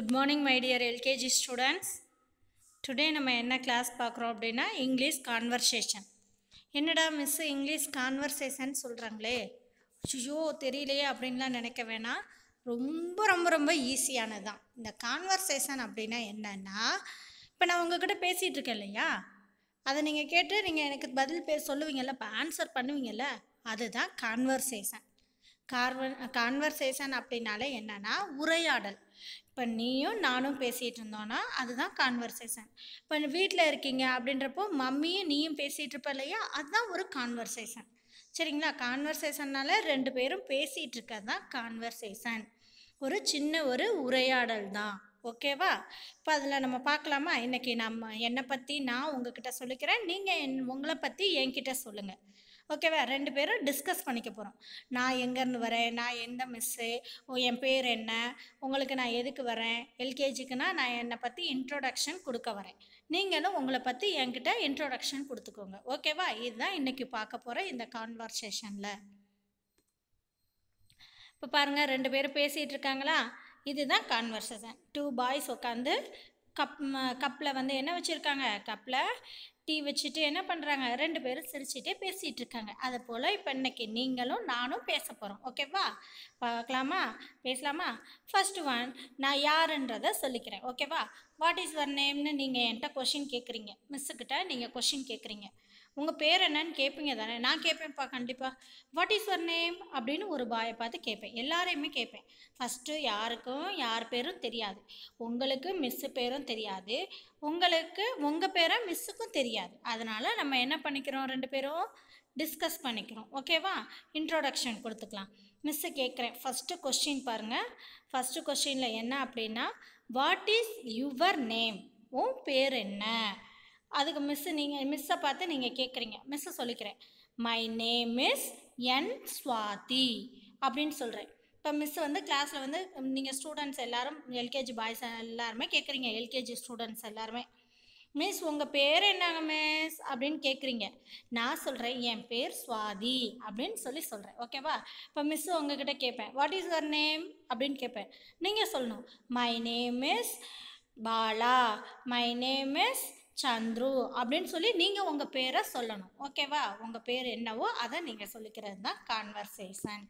Good morning my dear LKG students today நம்ம என்ன class பார்க்குறோம் அப்படின்னா இங்கிலீஷ் கான்வர்சேஷன் என்னடா மிஸ் இங்கிலீஷ் கான்வர்சேஷன் சொல்கிறாங்களே ஐயோ தெரியலையே அப்படின்லாம் நினைக்க வேணாம் ரொம்ப ரொம்ப ரொம்ப ஈஸியானது தான் இந்த கான்வர்சேஷன் அப்படின்னா என்னென்னா இப்போ நான் உங்ககிட்ட பேசிகிட்டு இருக்கேன் இல்லையா அதை நீங்கள் கேட்டு நீங்கள் எனக்கு பதில் பே சொல்லுவீங்கள்ல இப்போ ஆன்சர் பண்ணுவீங்கள்ல அதுதான் கான்வர்சேஷன் கார்வன் கான்வர்சேஷன் அப்படின்னாலே என்னென்னா உரையாடல் இப்போ நீயும் நானும் பேசிகிட்டு இருந்தோன்னா அதுதான் கான்வர்சேஷன் இப்போ வீட்டில் இருக்கீங்க அப்படின்றப்போ மம்மியும் நீயும் பேசிகிட்டு இருப்ப இல்லையா அதுதான் ஒரு கான்வர்சேஷன் சரிங்களா கான்வர்சேஷன்னால ரெண்டு பேரும் பேசிகிட்டு இருக்கிறது தான் கான்வர்சேஷன் ஒரு சின்ன ஒரு உரையாடல் தான் ஓகேவா இப்போ அதில் நம்ம பார்க்கலாமா இன்றைக்கி நம்ம என்னை பற்றி நான் உங்ககிட்ட சொல்லிக்கிறேன் நீங்கள் என் உங்களை பற்றி என்கிட்ட சொல்லுங்கள் ஓகேவா ரெண்டு பேரும் டிஸ்கஸ் பண்ணிக்க போகிறோம் நான் எங்கேருந்து வரேன் நான் எந்த மிஸ்ஸு என் பேர் என்ன உங்களுக்கு நான் எதுக்கு வரேன் எல்கேஜிக்குன்னா நான் என்னை பற்றி இன்ட்ரோடக்ஷன் கொடுக்க வரேன் நீங்களும் உங்களை பற்றி என்கிட்ட இன்ட்ரோடக்ஷன் கொடுத்துக்கோங்க ஓகேவா இதுதான் இன்றைக்கி பார்க்க போகிற இந்த கான்வர்சேஷனில் இப்போ பாருங்கள் ரெண்டு பேரும் பேசிகிட்டு இருக்காங்களா இதுதான் கான்வர்சேஷன் டூ பாய்ஸ் உட்காந்து கப் கப்பில் வந்து என்ன வச்சுருக்காங்க கப்பில் டீ வச்சுட்டு என்ன பண்ணுறாங்க ரெண்டு பேரும் சிரிச்சுட்டே பேசிகிட்டு இருக்காங்க அதை போல் இப்போ இன்றைக்கி நீங்களும் நானும் பேச போகிறோம் ஓகேவா பார்க்கலாமா பேசலாமா ஃபஸ்ட் ஒன் நான் யாருன்றதை சொல்லிக்கிறேன் ஓகேவா வாட் இஸ் யுவர் நேம்னு நீங்கள் என்கிட்ட கொஷின் கேட்குறீங்க மிஸ்ஸுக்கிட்ட நீங்கள் கொஷின் கேட்குறீங்க உங்கள் பேர் என்னன்னு கேட்பீங்க தானே நான் கேட்பேன்ப்பா கண்டிப்பாக வாட் இஸ் யுவர் நேம் அப்படின்னு ஒரு பாயை பார்த்து கேட்பேன் எல்லாரையுமே கேட்பேன் ஃபஸ்ட்டு யாருக்கும் யார் பேரும் தெரியாது உங்களுக்கு மிஸ்ஸு பேரும் தெரியாது உங்களுக்கு உங்கள் பேரை மிஸ்ஸுக்கும் தெரியாது அதனால் நம்ம என்ன பண்ணிக்கிறோம் ரெண்டு பேரும் டிஸ்கஸ் பண்ணிக்கிறோம் ஓகேவா இன்ட்ரோடக்ஷன் கொடுத்துக்கலாம் மிஸ்ஸு கேட்குறேன் ஃபஸ்ட்டு கொஸ்டின் பாருங்கள் ஃபஸ்ட்டு கொஸ்டினில் என்ன அப்படின்னா வாட் இஸ் யுவர் நேம் உன் பேர் என்ன அதுக்கு மிஸ்ஸு நீங்கள் மிஸ்ஸை பார்த்து நீங்கள் கேட்குறீங்க மிஸ்ஸை சொல்லிக்கிறேன் மை நேம் இஸ் என் ஸ்வாதி அப்படின்னு சொல்கிறேன் இப்போ மிஸ் வந்து கிளாஸில் வந்து நீங்கள் ஸ்டூடெண்ட்ஸ் எல்லோரும் எல்கேஜி பாய்ஸ் எல்லாருமே கேட்குறீங்க எல்கேஜி ஸ்டூடெண்ட்ஸ் எல்லாருமே மிஸ் உங்கள் பேர் என்னங்க மிஸ் அப்படின்னு கேட்குறீங்க நான் சொல்கிறேன் என் பேர் சுவாதி அப்படின்னு சொல்லி சொல்கிறேன் ஓகேவா இப்போ மிஸ் உங்ககிட்ட கேட்பேன் வாட் இஸ் யுவர் நேம் அப்படின்னு கேட்பேன் நீங்கள் சொல்லணும் my name is Bala my name is Chandru அப்படின்னு சொல்லி நீங்கள் உங்கள் பேரை சொல்லணும் ஓகேவா உங்கள் பேர் என்னவோ அதை நீங்கள் சொல்லிக்கிறது தான் கான்வர்சேஷன்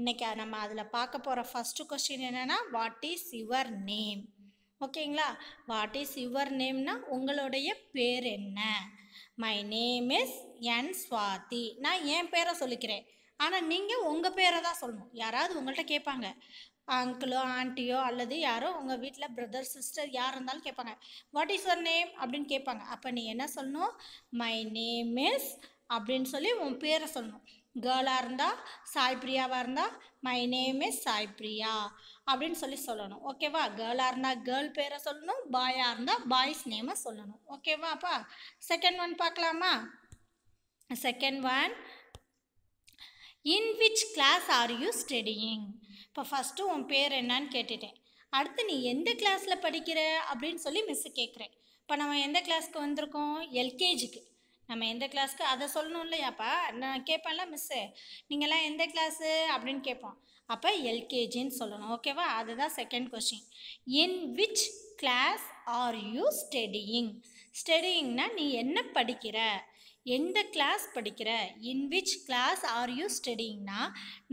இன்னைக்கு நம்ம அதில் பார்க்க போகிற ஃபஸ்ட்டு கொஸ்டின் என்னென்னா வாட் இஸ் யுவர் நேம் ஓகேங்களா வாட் இஸ் யுவர் நேம்னா உங்களுடைய பேர் என்ன மை நேம் இஸ் என் ஸ்வாதி நான் என் பேரை சொல்லிக்கிறேன் ஆனால் நீங்கள் உங்கள் பேரை தான் சொல்லணும் யாராவது உங்கள்கிட்ட கேட்பாங்க அங்கிளோ ஆண்டியோ அல்லது யாரோ உங்கள் வீட்டில் பிரதர் சிஸ்டர் யார் இருந்தாலும் கேட்பாங்க வாட் இஸ் யுவர் நேம் அப்படின்னு கேட்பாங்க அப்போ நீ என்ன சொல்லணும் மை நேம் இஸ் அப்படின்னு சொல்லி உன் பேரை சொல்லணும் கேர்ளாக இருந்தால் சாய் பிரியாவாக இருந்தால் my name is Sai Priya அப்படின்னு சொல்லி சொல்லணும் ஓகேவா கேர்ளாக இருந்தால் கேர்ள் பேரை சொல்லணும் பாயாக இருந்தால் பாய்ஸ் நேமை சொல்லணும் ஓகேவாப்பா செகண்ட் ஒன் பார்க்கலாமா second one in which class are you studying இப்போ ஃபஸ்ட்டு உன் பேர் என்னன்னு கேட்டுட்டேன் அடுத்து நீ எந்த கிளாஸில் படிக்கிற அப்படின்னு சொல்லி மிஸ்ஸு கேட்குறேன் இப்போ நம்ம எந்த கிளாஸ்க்கு வந்திருக்கோம் எல்கேஜிக்கு நம்ம எந்த கிளாஸ்க்கு அதை சொல்லணும் இல்லையாப்பா நான் கேட்பேன்ல மிஸ்ஸு நீங்கள்லாம் எந்த கிளாஸு அப்படின்னு கேட்போம் அப்போ எல்கேஜின்னு சொல்லணும் ஓகேவா அதுதான் second question in which class are you studying ஸ்டடியிங்னா நீ என்ன படிக்கிற எந்த கிளாஸ் படிக்கிற in which class are you ஸ்டடிங்னா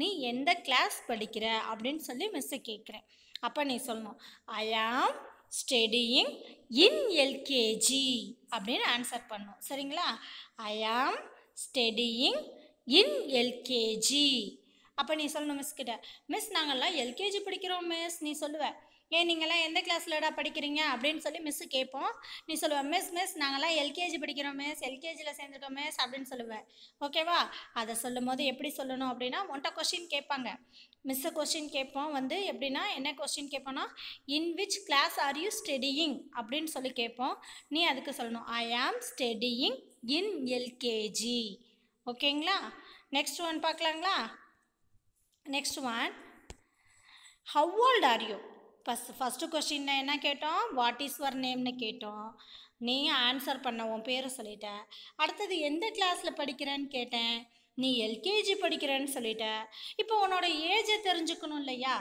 நீ எந்த கிளாஸ் படிக்கிற அப்படின்னு சொல்லி மிஸ்ஸு கேட்குறேன் அப்போ நீ சொல்லணும் I am studying in LKG அப்படின்னு ஆன்சர் பண்ணும் சரிங்களா ஐ ஆம் ஸ்டடியிங் இன் எல்கேஜி அப்போ நீ சொல்லணும் மிஸ் கிட்ட மிஸ் நாங்கள்லாம் எல்கேஜி படிக்கிறோம் மிஸ் நீ சொல்லுவேன் ஏன் நீங்கள்லாம் எந்த கிளாஸ்லடா படிக்கிறீங்க அப்படின்னு சொல்லி மிஸ்ஸு கேட்போம் நீ சொல்லுவேன் மிஸ் மிஸ் நாங்கள்லாம் எல்கேஜி படிக்கிறோம் மிஸ் எல்கேஜியில் சேர்ந்துட்டோம் மிஸ் அப்படின்னு சொல்லுவேன் ஓகேவா அதை சொல்லும் போது எப்படி சொல்லணும் அப்படின்னா ஒன்ட்ட கொஷின் கேட்பாங்க மிஸ்ஸு கொஷின் கேட்போம் வந்து எப்படின்னா என்ன கொஷின் கேட்போன்னா in which class are you studying அப்படின்னு சொல்லி கேட்போம் நீ அதுக்கு சொல்லணும் I am studying in LKG ஓகேங்களா நெக்ஸ்ட் ஒன் பார்க்கலாங்களா next one how old are you first first கொஸ்டினில் என்ன கேட்டோம் வாட் இஸ் யுவர் நேம்னு கேட்டோம் நீ ஆன்சர் பண்ண உன் பேரை சொல்லிட்டேன் அடுத்தது எந்த கிளாஸில் படிக்கிறேன்னு கேட்டேன் நீ எல்கேஜி படிக்கிறேன்னு சொல்லிட்டேன் இப்போ உன்னோட ஏஜை தெரிஞ்சுக்கணும் இல்லையா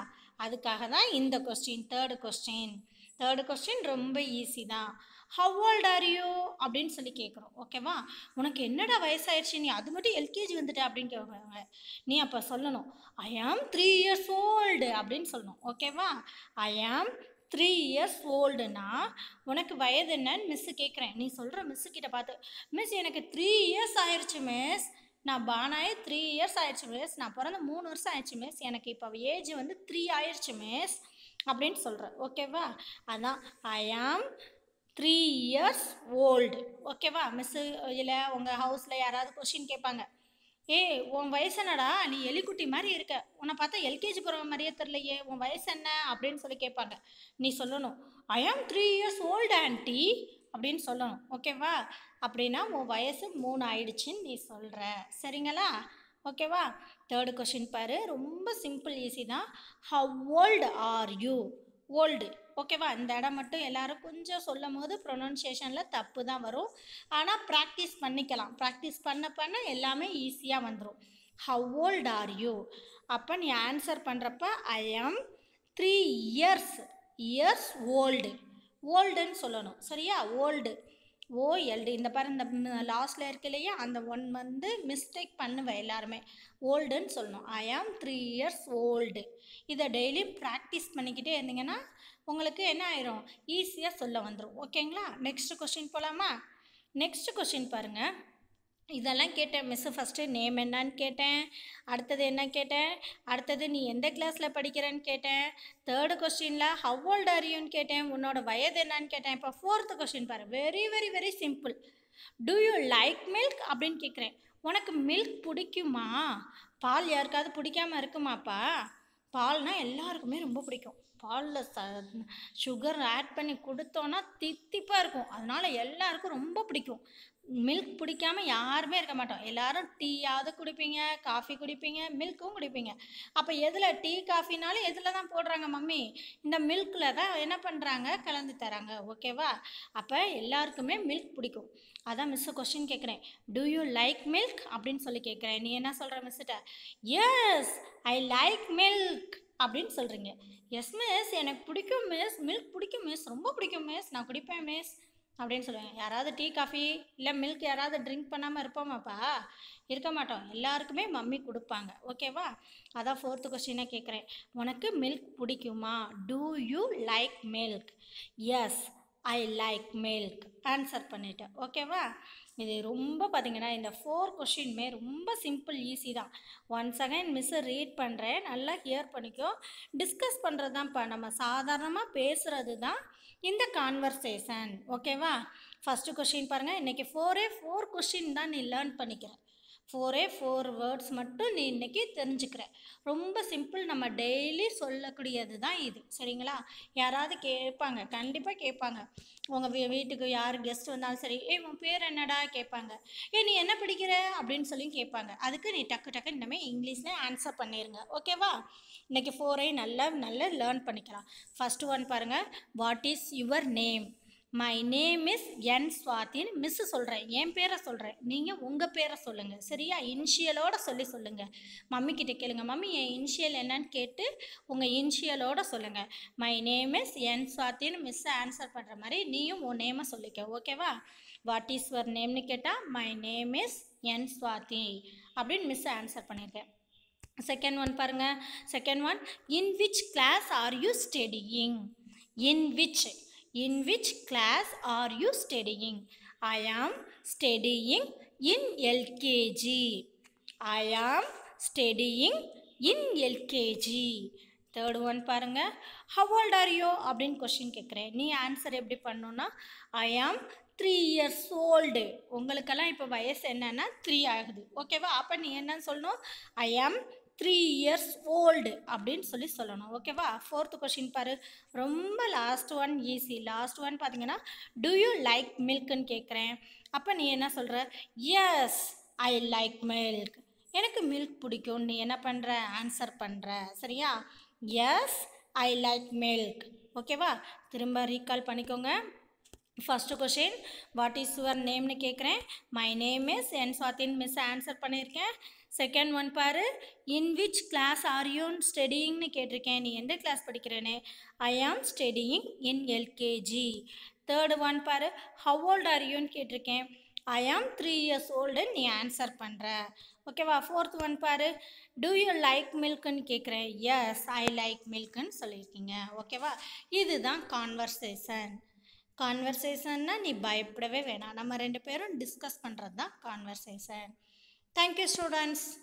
அதுக்காக தான் இந்த question third question third question ரொம்ப ஈஸி தான் ஹவ் ஓல்ட் ஆர் யூ அப்படின்னு சொல்லி கேட்குறோம் ஓகேவா உனக்கு என்னடா வயசாயிடுச்சு நீ அது மட்டும் எல்கேஜி வந்துட்ட அப்படின்னு கேட்குறாங்க நீ அப்போ சொல்லணும் I am three years old அப்படின்னு சொல்லணும் ஓகேவா ஐ ஆம் த்ரீ இயர்ஸ் ஓல்டுனா உனக்கு வயது என்னன்னு மிஸ்ஸு கேட்குறேன் நீ சொல்கிற மிஸ்ஸு கிட்ட பார்த்து மிஸ் எனக்கு த்ரீ இயர்ஸ் ஆயிடுச்சு மிஸ் நான் பானாயே த்ரீ இயர்ஸ் ஆயிடுச்சு மிஸ் நான் பிறந்த மூணு வருஷம் ஆயிடுச்சு மிஸ் எனக்கு இப்போ ஏஜ் வந்து த்ரீ ஆயிடுச்சு மிஸ் அப்படின்னு சொல்கிறேன் ஓகேவா அதான் I am three years old ஓகேவா மிஸ்ஸு இல்லை உங்கள் ஹவுஸில் யாராவது கொஷின் கேட்பாங்க ஏ உன் வயசு என்னடா நீ எலிக்குட்டி மாதிரி இருக்க உன்னை பார்த்தா எல்கேஜி போகிற மாதிரியே தெரிலையே உன் வயசு என்ன அப்படின்னு சொல்லி கேட்பாங்க நீ சொல்லணும் I am three years old aunty அப்படின்னு சொல்லணும் ஓகேவா அப்படின்னா உன் வயசு மூணு ஆயிடுச்சுன்னு நீ சொல்கிற சரிங்களா ஓகேவா தேர்டு கொஷின் பாரு ரொம்ப சிம்பிள் ஈஸி தான் how old are you old ஓகேவா அந்த இடம் மட்டும் எல்லோரும் கொஞ்சம் சொல்லும் போது ப்ரொனன்சியேஷனில் தப்பு தான் வரும் ஆனால் ப்ராக்டிஸ் பண்ணிக்கலாம் ப்ராக்டிஸ் பண்ண பண்ண எல்லாமே ஈஸியாக வந்துடும் ஹவ் ஓல்ட் ஆர் யூ அப்போ நீ ஆன்சர் பண்ணுறப்ப I am three years years old ஓல்டுன்னு சொல்லணும் சரியா ஓல்டு ஓஎல்டு இந்த பாரு இந்த லாஸ்டில் இருக்கலையே இல்லையா அந்த ஒன் வந்து மிஸ்டேக் பண்ணுவேன் எல்லாருமே ஓல்டுன்னு சொல்லணும் I am three years old இதை டெய்லியும் ப்ராக்டிஸ் பண்ணிக்கிட்டே இருந்தீங்கன்னா உங்களுக்கு என்ன ஆயிரும் ஈஸியாக சொல்ல வந்துடும் ஓகேங்களா நெக்ஸ்ட் கொஸ்டின் போகலாமா நெக்ஸ்ட் கொஸ்டின் பாருங்கள் இதெல்லாம் கேட்டேன் மிஸ்ஸு ஃபஸ்ட்டு நேம் என்னன்னு கேட்டேன் அடுத்தது என்ன கேட்டேன் அடுத்தது நீ எந்த கிளாஸில் படிக்கிறேன்னு கேட்டேன் தேர்டு கொஸ்டினில் ஹவ் ஓல்டு அறியுன்னு கேட்டேன் உன்னோட வயது என்னன்னு கேட்டேன் இப்போ ஃபோர்த்து கொஸ்டின் பாரு very very very simple do you like milk அப்படின்னு கேட்குறேன் உனக்கு மில்க் பிடிக்குமா பால் யாருக்காவது பிடிக்காமல் இருக்குமாப்பா பால்னால் எல்லாருக்குமே ரொம்ப பிடிக்கும் பாலில் ச சுகர் ஆட் பண்ணி கொடுத்தோன்னா தித்திப்பாக இருக்கும் அதனால் எல்லாருக்கும் ரொம்ப பிடிக்கும் மில்க் பிடிக்காமல் யாருமே இருக்க மாட்டோம் எல்லாரும் டீயாவது குடிப்பீங்க காஃபி குடிப்பீங்க மில்க்கும் குடிப்பீங்க அப்போ எதில் டீ காஃபினாலும் எதில் தான் போடுறாங்க மம்மி இந்த மில்கில் தான் என்ன பண்ணுறாங்க கலந்து தராங்க ஓகேவா அப்போ எல்லாருக்குமே மில்க் பிடிக்கும் அதான் மிஸ்ஸு கொஸ்டின் கேட்குறேன் டூ யூ லைக் மில்க் அப்படின்னு சொல்லி கேட்குறேன் நீ என்ன சொல்கிற மிஸ்ஸுட்ட எஸ் ஐ லைக் மில்க் அப்படின்னு சொல்கிறீங்க எஸ் மிஸ் எனக்கு பிடிக்கும் மிஸ் மில்க் பிடிக்கும் மிஸ் ரொம்ப பிடிக்கும் மிஸ் நான் குடிப்பேன் மிஸ் அப்படின்னு சொல்லுவேன் யாராவது டீ காஃபி இல்லை மில்க் யாராவது ட்ரிங்க் பண்ணாமல் இருப்போமாப்பா இருக்க மாட்டோம் எல்லாருக்குமே மம்மி கொடுப்பாங்க ஓகேவா அதான் ஃபோர்த்து கொஸ்டினாக கேட்குறேன் உனக்கு மில்க் பிடிக்குமா do you like milk yes I like milk answer பண்ணிட்டேன் ஓகேவா இது ரொம்ப பார்த்தீங்கன்னா இந்த ஃபோர் கொஷின்மே ரொம்ப சிம்பிள் ஈஸி தான் ஒன்ஸ் அகைன் மிஸ்ஸு ரீட் பண்ணுறேன் நல்லா ஹியர் பண்ணிக்கோ டிஸ்கஸ் பண்ணுறது தான்ப்பா நம்ம சாதாரணமாக பேசுகிறது தான் இந்த கான்வர்சேஷன் ஓகேவா ஃபஸ்ட்டு கொஷின் பாருங்கள் இன்றைக்கி ஃபோரே ஃபோர் கொஷின் தான் நீ லேர்ன் பண்ணிக்கிறேன் ஃபோரே ஃபோர் வேர்ட்ஸ் மட்டும் நீ இன்றைக்கி தெரிஞ்சுக்கிற ரொம்ப சிம்பிள் நம்ம டெய்லி சொல்லக்கூடியது தான் இது சரிங்களா யாராவது கேட்பாங்க கண்டிப்பாக கேட்பாங்க உங்கள் வீ வீட்டுக்கு யார் கெஸ்ட் வந்தாலும் சரி ஏ உன் பேர் என்னடா கேட்பாங்க ஏ நீ என்ன பிடிக்கிற அப்படின்னு சொல்லி கேட்பாங்க அதுக்கு நீ டக்கு டக்கு இன்னமே இங்கிலீஷில் ஆன்சர் பண்ணிடுங்க ஓகேவா இன்றைக்கி ஃபோரே நல்லா நல்லா லேர்ன் பண்ணிக்கலாம் ஃபஸ்ட்டு ஒன் பாருங்கள் what is your name my name is என் சுவாத்தின்னு மிஸ்ஸு சொல்கிறேன் என் பேரை சொல்கிறேன் நீங்கள் உங்கள் பேரை சொல்லுங்கள் சரியா இன்ஷியலோட சொல்லி சொல்லுங்கள் மம்மிக்கிட்ட கேளுங்க மம்மி என் இன்ஷியல் என்னன்னு கேட்டு உங்கள் இன்ஷியலோட சொல்லுங்கள் மை நேம் இஸ் என் சுவாத்தின்னு மிஸ்ஸை ஆன்சர் பண்ணுற மாதிரி நீயும் உன் நேமை சொல்லிக்க ஓகேவா வாட் இஸ் யுவர் நேம்னு கேட்டால் மை நேம் இஸ் என் சுவாதி அப்படின்னு மிஸ்ஸை ஆன்சர் பண்ணியிருக்கேன் செகண்ட் ஒன் பாருங்கள் second one in which class are you studying in which In which class are you studying? I am studying in LKG. I am studying in LKG. Third one பாருங்க how old are you அப்படின்னு question கேட்குறேன் நீ answer எப்படி பண்ணணும்னா ஐ am three years old உங்களுக்கெல்லாம் இப்போ வயசு என்னென்னா த்ரீ ஆகுது ஓகேவா அப்போ நீ என்னன்னு சொல்லணும் I am three years old அப்படின்னு சொல்லி சொல்லணும் ஓகேவா ஃபோர்த் கொஷின் பாரு ரொம்ப last one easy last one பார்த்தீங்கன்னா டு யூ லைக் மில்க்குன்னு கேட்குறேன் அப்போ நீ என்ன சொல்கிற எஸ் ஐ லைக் மில்க் எனக்கு மில்க் பிடிக்கும் நீ என்ன பண்ணுற ஆன்சர் பண்ணுற சரியா எஸ் ஐ லைக் மில்க் ஓகேவா திரும்ப ரீகால் பண்ணிக்கோங்க first question what is your நேம்னு கேட்குறேன் மை நேம் இஸ் என் சுவாத்தின் மிஸ் ஆன்சர் பண்ணியிருக்கேன் செகண்ட் ஒன் பாரு இன் விச் கிளாஸ் ஆர் யூன் ஸ்டடியிங்னு கேட்டிருக்கேன் நீ எந்த கிளாஸ் படிக்கிறேன்னு I am studying in LKG third one பாரு ஹவ் ஓல்ட் ஆர் யூன்னு கேட்டிருக்கேன் ஐ ஆம் த்ரீ இயர்ஸ் ஓல்டுன்னு நீ ஆன்சர் பண்ணுற ஓகேவா ஃபோர்த் ஒன் பாரு டூ யூ லைக் மில்க்குன்னு கேட்குறேன் எஸ் ஐ லைக் மில்க்குன்னு சொல்லியிருக்கீங்க ஓகேவா இதுதான் கான்வர்சேஷன் கான்வர்சேஷன்னா நீ பயப்படவே வேணாம் நம்ம ரெண்டு பேரும் டிஸ்கஸ் பண்ணுறது தான் கான்வர்சேஷன் Thank you students.